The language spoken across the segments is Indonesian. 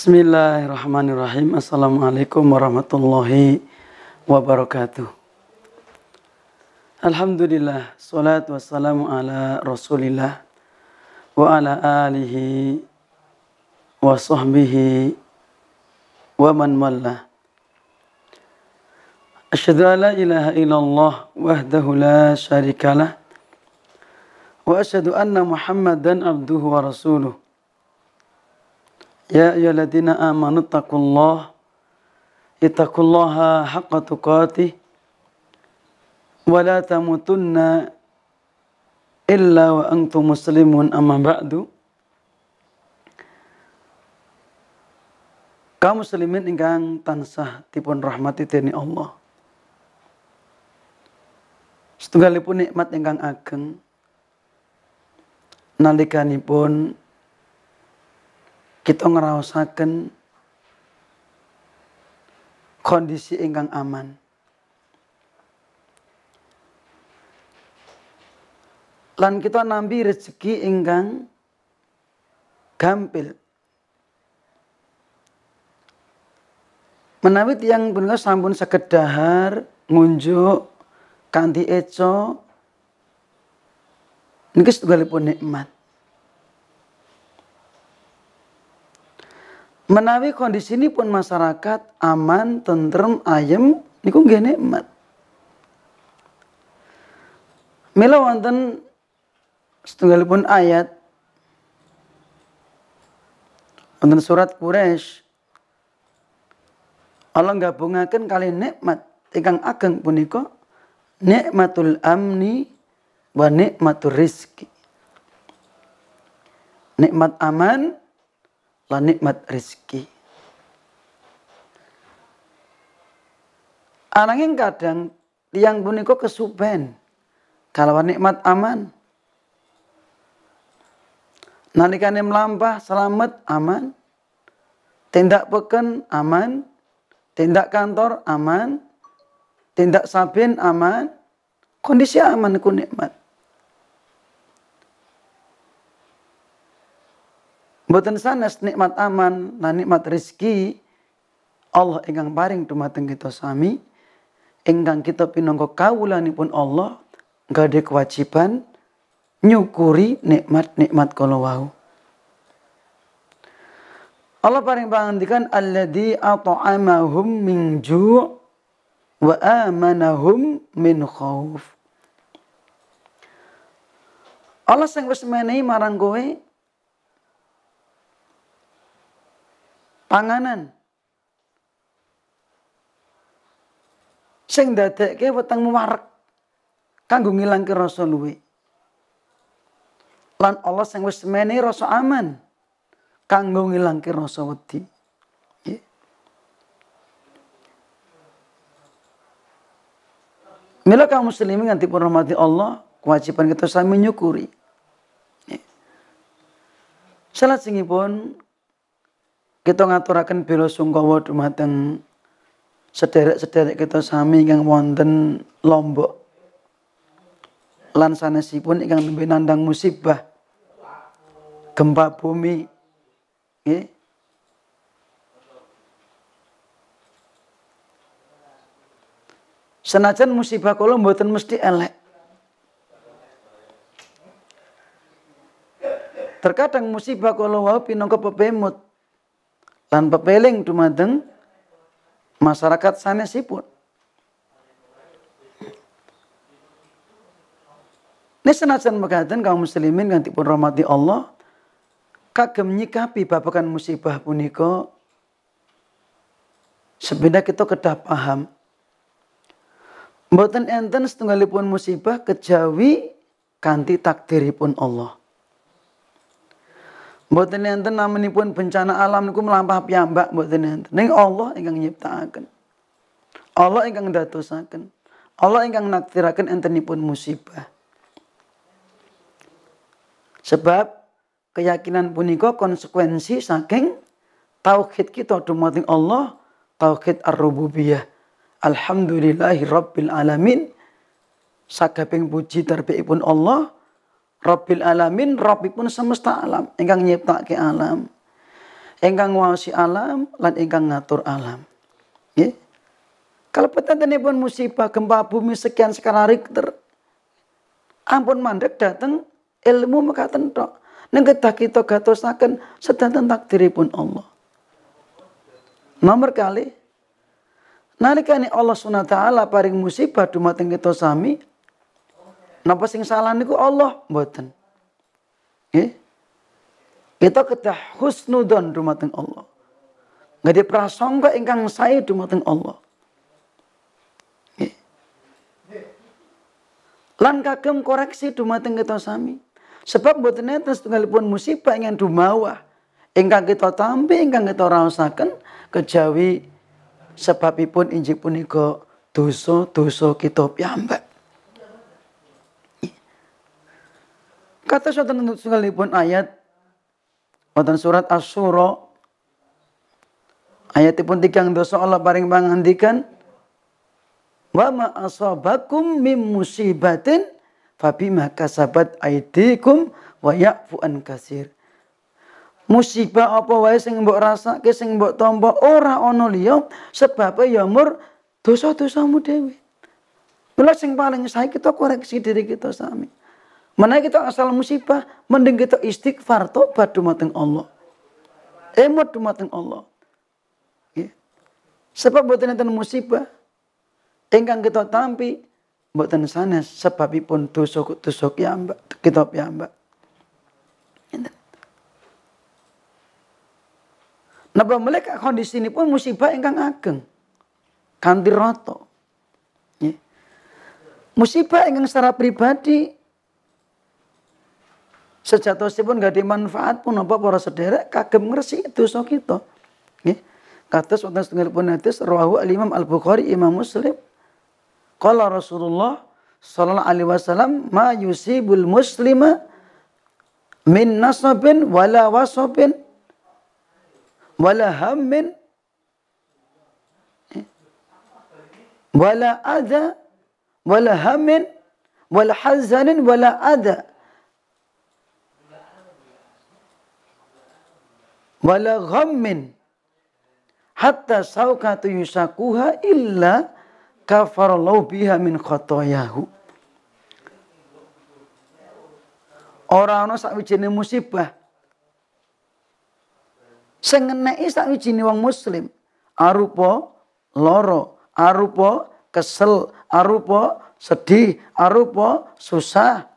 Bismillahirrahmanirrahim. Assalamualaikum warahmatullahi wabarakatuh. Alhamdulillah, Salat wassalamu ala rasulillah wa ala alihi wa sahbihi wa man wallah. Asyhadu an la ilaha illallah wahdahu la syarikalah wa asyhadu anna Muhammadan abduhu wa rasuluh. يا أيها الذين آمنوا اتقوا الله اتقوا الله حق تقاته ولا تموتن إلا وأنتم مسلمون أما بعد kaum muslimin ingkang tansah dipun rahmati dening Allah. Setunggalipun nikmat ingkang ageng nalikanipun kita ngerasakan kondisi ingkang aman. Lan kita nambi rezeki ingkang gampil. Menawi yang punika sampun sekedahar ngunjuk kanti eco niki setunggalipun nikmat. Menawi kondisi ini pun masyarakat aman, tentrem, ayem, ini kok gak nikmat. Mila wonten pun ayat wonten surat Quraisy Allah gabungaken kali nikmat ingkang ageng punika nikmatul amni wa nikmatul rizki nikmat aman lan nikmat rizki. Anangin kadang tiang puniko kesuben kalau nikmat aman. Nalikane melampah selamat aman. Tindak peken aman. Tindak kantor aman. Tindak sabin aman. Kondisi aman ku nikmat. Mboten sanes nikmat aman, nah nikmat rezeki Allah ingkang paring dumateng kita sami ingkang kita pinangka kawulanipun Allah gadhe kewajiban nyukuri nikmat-nikmat kala wau. Allah paring pangandikan alladzi at'amahum min ju' wa amanahum min khauf. Allah sing wis menehi marang kowe panganan. Sing dadekke wetengmu warek kanggo ngilangke rasa luwe. Lan Allah sing wis meni rasa aman kanggo ngilangke rasa wedi. Mila kaum muslimin nganti pun rahmati Allah, kewajiban kita saling menyukuri. Salat pun kita ngaturakan bela sungkawa dumateng sederek-sederek kita sami yang wonten Lombok lansana sipun yang lebih nandang musibah gempa bumi nggih Senajan musibah kalau mboten mesti elek. Terkadang musibah kalau wau pinangka pepemut peleng pepeleng dumateng masyarakat sana siput. Ini senajan mekaten kaum muslimin ganti pun rahmati Allah kagem nyikapi babakan musibah puniko. sebenarnya kita kedah paham Mboten enten setunggalipun musibah kejawi kanti takdiripun Allah. Mboten enten namanipun bencana alam niku melampah piyambak mboten enten. Ning Allah ingkang nyiptakaken. Allah ingkang ndadosaken. Allah ingkang naktiraken entenipun musibah. Sebab keyakinan punika konsekuensi saking tauhid kita dumateng Allah, tauhid ar-rububiyah. Alhamdulillahi rabbil alamin. Sagaping puji terbaikipun Allah Rabbil alamin, Rabbipun semesta alam. Engkang nyipta ke alam. Engkang nguasai alam lan engkang ngatur alam. Nggih. Kalau pun musibah gempa bumi sekian skala Richter. Ampun mandek dateng ilmu mekaten tok. Ning kedah kita gatosaken sedanten takdiripun Allah. Nomor kali nalikane Allah swt taala paring musibah dumateng kita sami Napa sing salah niku Allah mboten. Nggih. Kita kedah husnudon dumateng Allah. Nggak ada prasangka ingkang sae dumateng Allah. Nggih. Lan kagem koreksi dumateng kita sami. Sebab mboten nenten setunggalipun musibah ingkang dumawah ingkang kita tampi ingkang kita raosaken kejawi sebabipun injih punika dosa-dosa kita piyambak. Kata suatu sekalipun ayat wonten surat asy Ayat pun tigang dosa Allah paring pangandikan wa ma asabakum mim musibatin fabima kasabat aidikum wa ya'fu an kasir. Musibah apa wae sing mbok rasake sing mbok tampa ora ana liya sebabe ya mur dosa-dosamu dhewe. Mula sing paling saiki kita koreksi diri kita sami. Menaik kita asal musibah, mending kita istighfar tobat dumateng Allah. Emot dumateng Allah. Ya. Sebab buatan itu musibah, ingkang kita tampi buatan sebab pun tusuk tusuk ya mbak kita ya mbak. Napa mereka kondisi ini pun musibah ingkang ageng. Kanti roto. Ya. Musibah ingkang secara pribadi sejatosipun gak dimanfaat pun apa para sederek kagem ngersi so kita. kata Kados wonten pun hadis rawahu al-Imam Al-Bukhari Imam Muslim. kalau Rasulullah sallallahu alaihi wasallam ma yusibul muslima min nasabin wala wasabin wala hammin wala ada wala hammin wala hazanin wala ada wala ghammin hatta saukatu yusakuha illa kafarallahu biha min khotoyahu. Orang ana sakwijine musibah. Sengenai ngeneki sakwijine wong muslim arupa loro, arupa kesel, arupa sedih, arupa susah,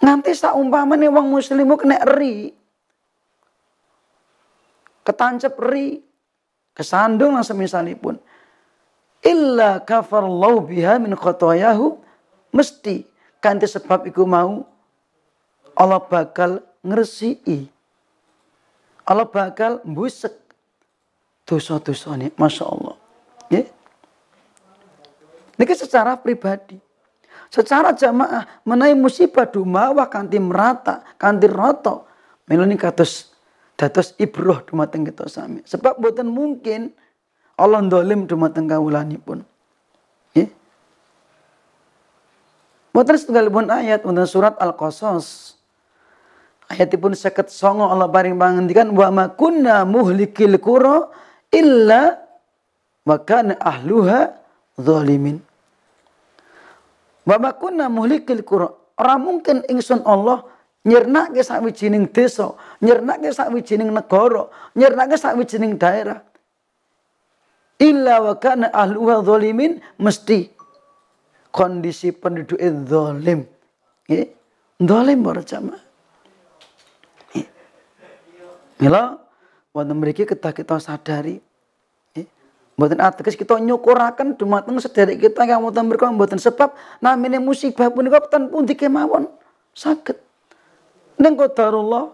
Nanti umpama nih uang muslimu kena ri. Ketancep ri. kesandung lah pun, Illa kafarallahu biha min khotoyahu mesti kanti sebab iku mau Allah bakal ngersi'i. Allah bakal busek dosa-dosa nih. Masya Allah. Ya. Ini secara pribadi secara jamaah menaik musibah dumawah kanti merata, kanti roto. Meloni katus datus ibroh dumateng kita sami. Sebab buatan mungkin Allah dolim dumateng pun Buatan setengah pun ayat Buatan surat Al-Qasas pun seket songo Allah paring pangendikan wa ma kunna muhlikil kuro illa wa ahluha zalimin. Wa makunna muhlikil qura. Ora mungkin ingsun Allah nyirnake sawijining desa, nyirnake sawijining negara, nyirnake sawijining daerah. Illa wa kana ahluha zalimin mesti kondisi penduduk zalim. Nggih. Zalim para jamaah. Mila wonten mriki kita sadari Mboten atas, kita nyukuraken dumateng sederek kita yang mau mriku mboten sebab namine musibah punika ten pundi kemawon saged. Ning qadarullah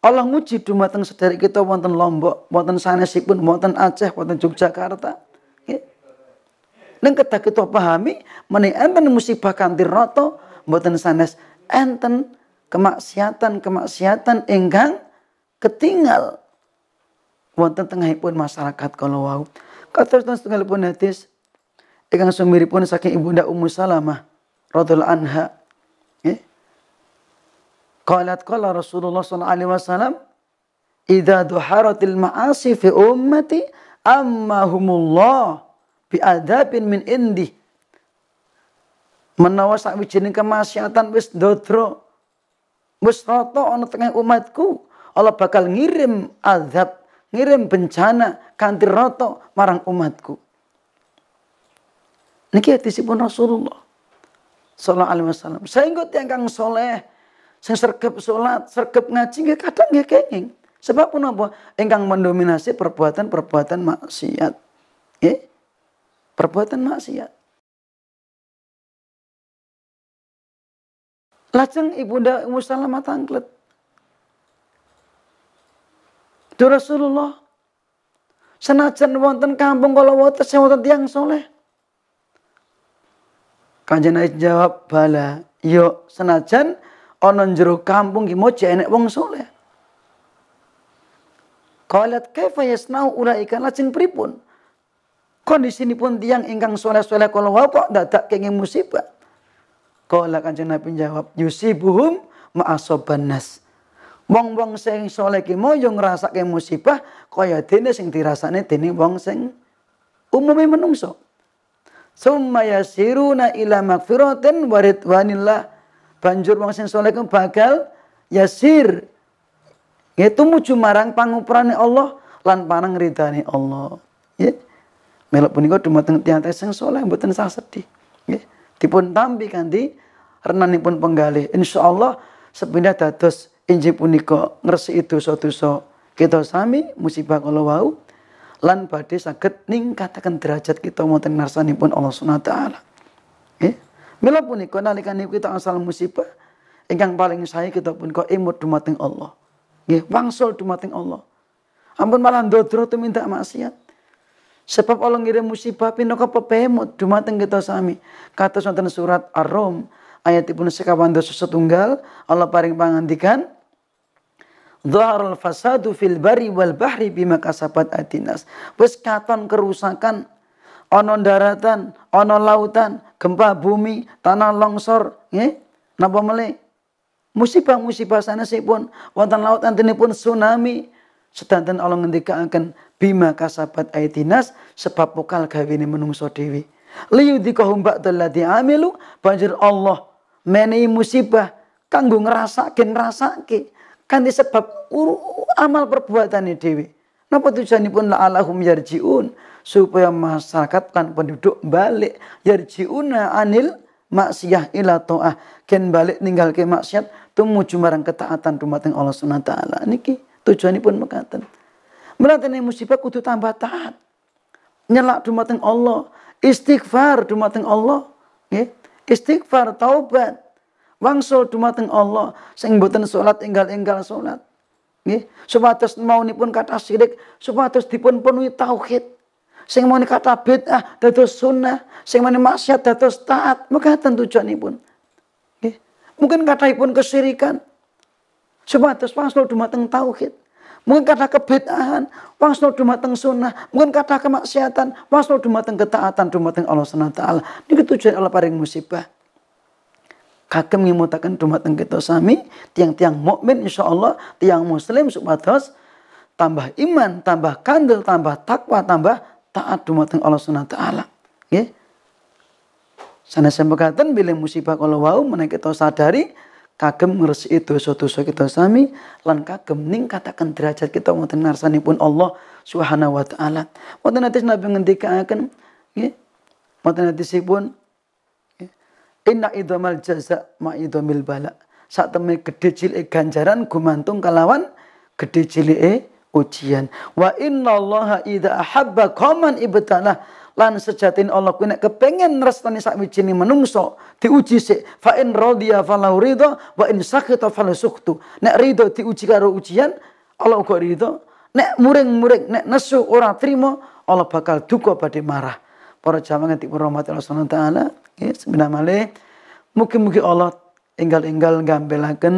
Allah nguji dumateng sederek kita buatan Lombok, wonten sanesipun buatan Aceh, wonten Yogyakarta. neng kita kita pahami menawi enten musibah kantir roto, buatan sanes enten kemaksiatan-kemaksiatan ketinggal ketinggal, tengah tengahipun masyarakat kalau wau. Wow. Kata Ustaz setengah pun hadis, Ikan sumiri pun saking ibunda Ummu Salamah radhiallahu anha. Eh? Qalat qala Rasulullah sallallahu alaihi wasallam, "Idza duharatil ma'asi fi ummati amma ammahumullah bi adabin min indi." Menawa sakwijining kemaksiatan wis ndodro, wis rata ana tengah umatku, Allah bakal ngirim azab ngirim bencana kanti roto marang umatku. Niki si Rasulullah sallallahu alaihi wasallam. yang kang soleh, saya sergap sholat, sergap ngaji nggih kadang nggih kenging. Sebab pun apa? Ingkang mendominasi perbuatan-perbuatan maksiat. Nggih. Perbuatan maksiat. Lajeng Ibunda Ummu Salamah tangklet. Duh Rasulullah, senajan wonten kampung kalau wates yang wonten tiang soleh. Kanjeng Nabi jawab, bala, yo senajan onon jeruk kampung ki mojo enek wong soleh. Qalat kaifa yasna'u ulaika lajeng pripun? pun tiang ingkang soleh-soleh kalau wau kok dadak kenging musibah. Kalau Kanjeng Nabi jawab, yusibuhum ma'asobanas. nas Wong-wong sing soleh ki mau yo ngrasake musibah kaya dene sing dirasane dene wong sing umume menungso. Summa yasiruna ila magfiratin warit wanila Banjur wong sing soleh ku bakal yasir yaitu muju marang pangupurane Allah lan panang ridane Allah. Ya. Melok punika dumateng tiyang-tiyang sing soleh mboten sah sedih. Ya. Dipun tampi kanthi renanipun penggalih. Insyaallah sepindah dados inji punika ngresiki dosa-dosa kita sami musibah kala wau lan badhe saged ningkataken derajat kita wonten ngarsanipun Allah Subhanahu wa taala. Nggih. Mila punika nalika niku kita asal musibah ingkang paling saya kita pun kok imut dumateng Allah. Nggih, wangsul dumateng Allah. Ampun malah ndodro minta maksiat. Sebab Allah ngirim musibah pinaka pepemut dumateng kita sami. Kata wonten surat Ar-Rum ayatipun sekawan dosa setunggal Allah paring pangandikan Zaharul fasadu fil bari wal bahri bima kasabat adinas. Wis katon kerusakan ono daratan, ono lautan, gempa bumi, tanah longsor, nggih. Napa mele, Musibah-musibah sana sih pun, wonten laut antene pun tsunami. Sedanten Allah akan bima kasabat adinas sebab pokal gawene menungso Liu di ba'dal telah amilu banjir Allah meni musibah kanggo rasa ke kanthi sebab amal perbuatan perbuatane dhewe. Napa tujuanipun la'alahum yarjiun supaya masyarakat kan penduduk balik yarjiuna anil maksiyah ila ta'ah ken balik ninggal ke maksiat tumuju marang ketaatan dumateng Allah Subhanahu taala niki tujuanipun mekaten ini musibah kudu tambah taat nyelak dumateng Allah istighfar dumateng Allah nggih istighfar taubat wangsul dumateng Allah sing mboten salat enggal-enggal salat nggih supados maunipun kata syirik supados dipun penuhi tauhid sing mau kata bid'ah dados sunnah sing mau maksiat dados taat mekaten tujuanipun nggih mungkin kataipun kesyirikan supados wangsul dumateng tauhid mungkin kata kebedaan, wangsul dumateng sunnah, mungkin kata kemaksiatan, wangsul dumateng ketaatan, dumateng Allah SWT. Ini tujuan Allah paring musibah kagem ngimutaken dumateng kita sami tiang-tiang mukmin insya Allah tiang muslim supados tambah iman, tambah kandel, tambah takwa, tambah taat dumateng Allah Subhanahu wa taala. sana saya berkata bila musibah kalau wau menawi kita sadari kagem itu suatu suatu kita sami lan kagem ning katakan derajat kita mau tenar pun Allah Subhanahu wa taala. mau tenatis Nabi ngendikaken mau tenatis pun Inna idhamal jaza idomil bala. Saat temen gede cilik ganjaran gumantung kalawan gede cilik eh ujian. Wa inna allaha idha ahabba koman ibtalah. Lan sejatin Allah kuwi nek kepengen nresnani sak wijine menungso diuji sik fa in radiya falau ridho wa in sakhita falau suktu Nek ridho diuji karo ujian Allah uga ridho Nek muring-muring nek nesu ora terima Allah bakal duka badhe marah para jamaah tipun rahmat Allah Subhanahu taala nggih ya, sebina malih mugi-mugi Allah enggal-enggal gambelaken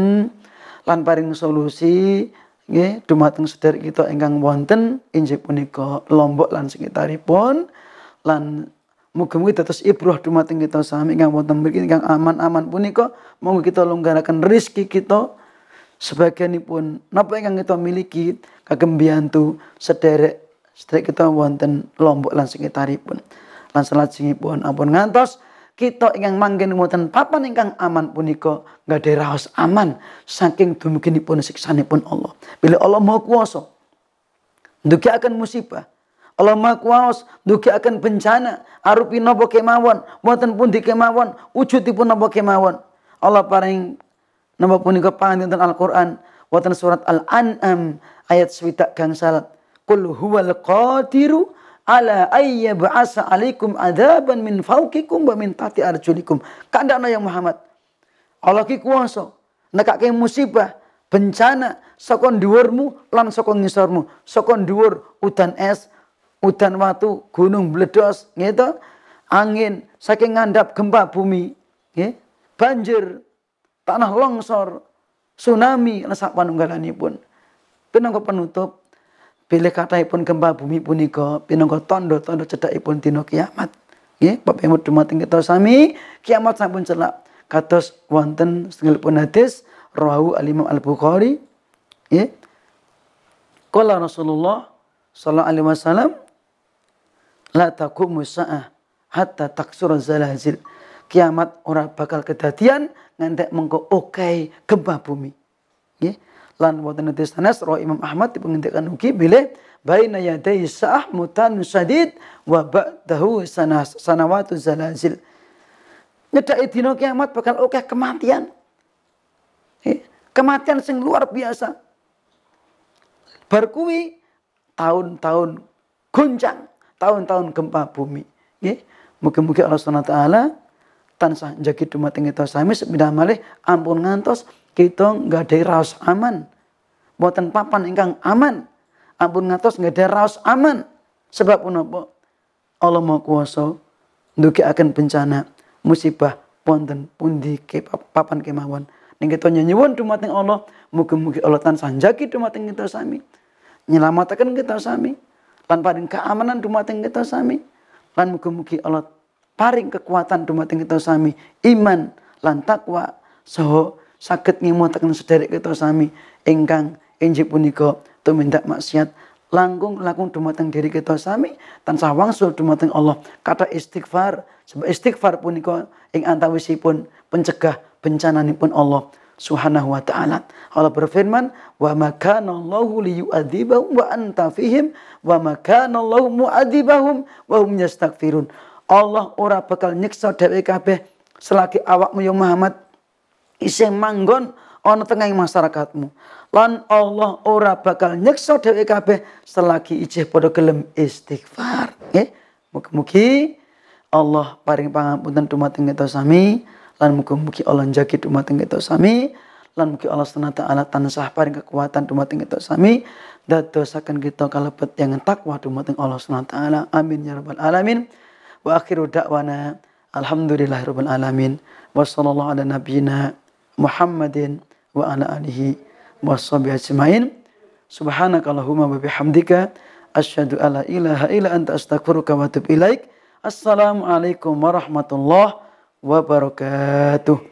lan paring solusi nggih ya, dumateng sedherek kita ingkang wonten injek punika Lombok lan sekitaripun lan Mugi-mugi tetes ibroh dumateng kita sami enggang wanten mriki enggang aman-aman punika monggo kita longgarakan rezeki kita sebagianipun napa ingkang kita miliki kagem tu sederek sederek kita wonten Lombok lan sekitaripun lan salat singipun ampun ngantos kita ingin manggen wonten papan ingkang aman punika ada raos aman saking dumuginipun siksanipun Allah. Bila Allah mau kuasa duki akan musibah Allah mau Kuwas duki akan bencana arupi napa kemawon wonten pundi kemawon wujudipun napa kemawon Allah paring napa punika panganten Al-Qur'an wonten surat Al-An'am ayat 60 gangsal kul huwal qadiru ala ayya ba'asa alaikum adzaban min fawqikum wa min tati arjulikum. na yang Muhammad. Allah ki kuasa nekake musibah, bencana saka dhuwurmu lan saka ngisormu. Saka dhuwur udan es, udan watu, gunung bledos, gitu. Angin saking ngandap, gempa bumi, nggih. Banjir, tanah longsor, tsunami lan sak panunggalanipun. Pinangka penutup Pilih kathahipun gempa bumi punika pinangka tanda-tanda cedhakipun dina kiamat. Nggih, Bapak Ibu dumateng kita sami kiamat sampun celak. Kados wonten setunggalipun hadis rawahu al Al-Bukhari. Nggih. Qala Rasulullah sallallahu alaihi wasallam la taqumu sa'ah hatta taksura zalazil. Kiamat ora bakal kedadian ngantek mengko oke gempa bumi. Nggih lan wa hadis sanes roh Imam Ahmad dipenghentikan huki bilih baina yadai sa'ah mutan sadid wa ba'dahu sanas sanawatu zalazil nyedai dino kiamat bakal okay, kematian kematian sing luar biasa berkuwi tahun-tahun goncang tahun-tahun gempa bumi nggih mugi-mugi Allah Subhanahu wa taala tansah jagi dumateng kita sami sepindah malih ampun ngantos kita nggak ada rasa aman buatan papan ingkang aman. Ampun ngatos nggak ada raus aman. Sebab pun apa? Allah mau kuasa duki akan bencana musibah wonten pundi ke papan kemawon. Ning kita nyuwun dumateng Allah, mugi-mugi Allah tansah njagi dumateng kita sami. nyelamatakan kita sami. Lan paring keamanan dumateng kita sami. Lan mugi-mugi Allah paring kekuatan dumateng kita sami. Iman lan takwa saha saged ngemutaken sederek kita sami ingkang injik punika tumindak maksiat langkung langkung dumateng diri kita sami tansah wangsul dumateng Allah kata istighfar sebab istighfar punika ing antawisipun pencegah bencana bencananipun Allah Subhanahu wa taala. Allah berfirman, "Wa makana Allahu liyu'adzibahum wa antafihim fihim wa makana Allahu mu'adzibahum wa hum yastaghfirun." Allah ora bakal nyiksa dhewe kabeh selagi awakmu yang Muhammad iseng manggon ana tengah masyarakatmu. Lan Allah ora bakal nyekso dhewe kabeh selagi ijih padha gelem istighfar. Nggih. Mugi-mugi Allah paring pangapunten dumateng kita sami lan mugi-mugi Allah njagi dumateng kita sami lan mugi Allah Subhanahu taala tansah paring kekuatan dumateng kita sami dadosaken kita kalebet yang takwa dumateng Allah Subhanahu taala. Amin ya rabbal alamin. Wa akhiru da'wana alhamdulillahirabbil alamin. Wassallallahu ala nabiyyina Muhammadin wa ala alihi wa sahbihi ajmain. Subhanakallahumma wa bihamdika asyhadu alla ilaha illa anta astaghfiruka wa atubu ilaik. Assalamualaikum warahmatullahi wabarakatuh.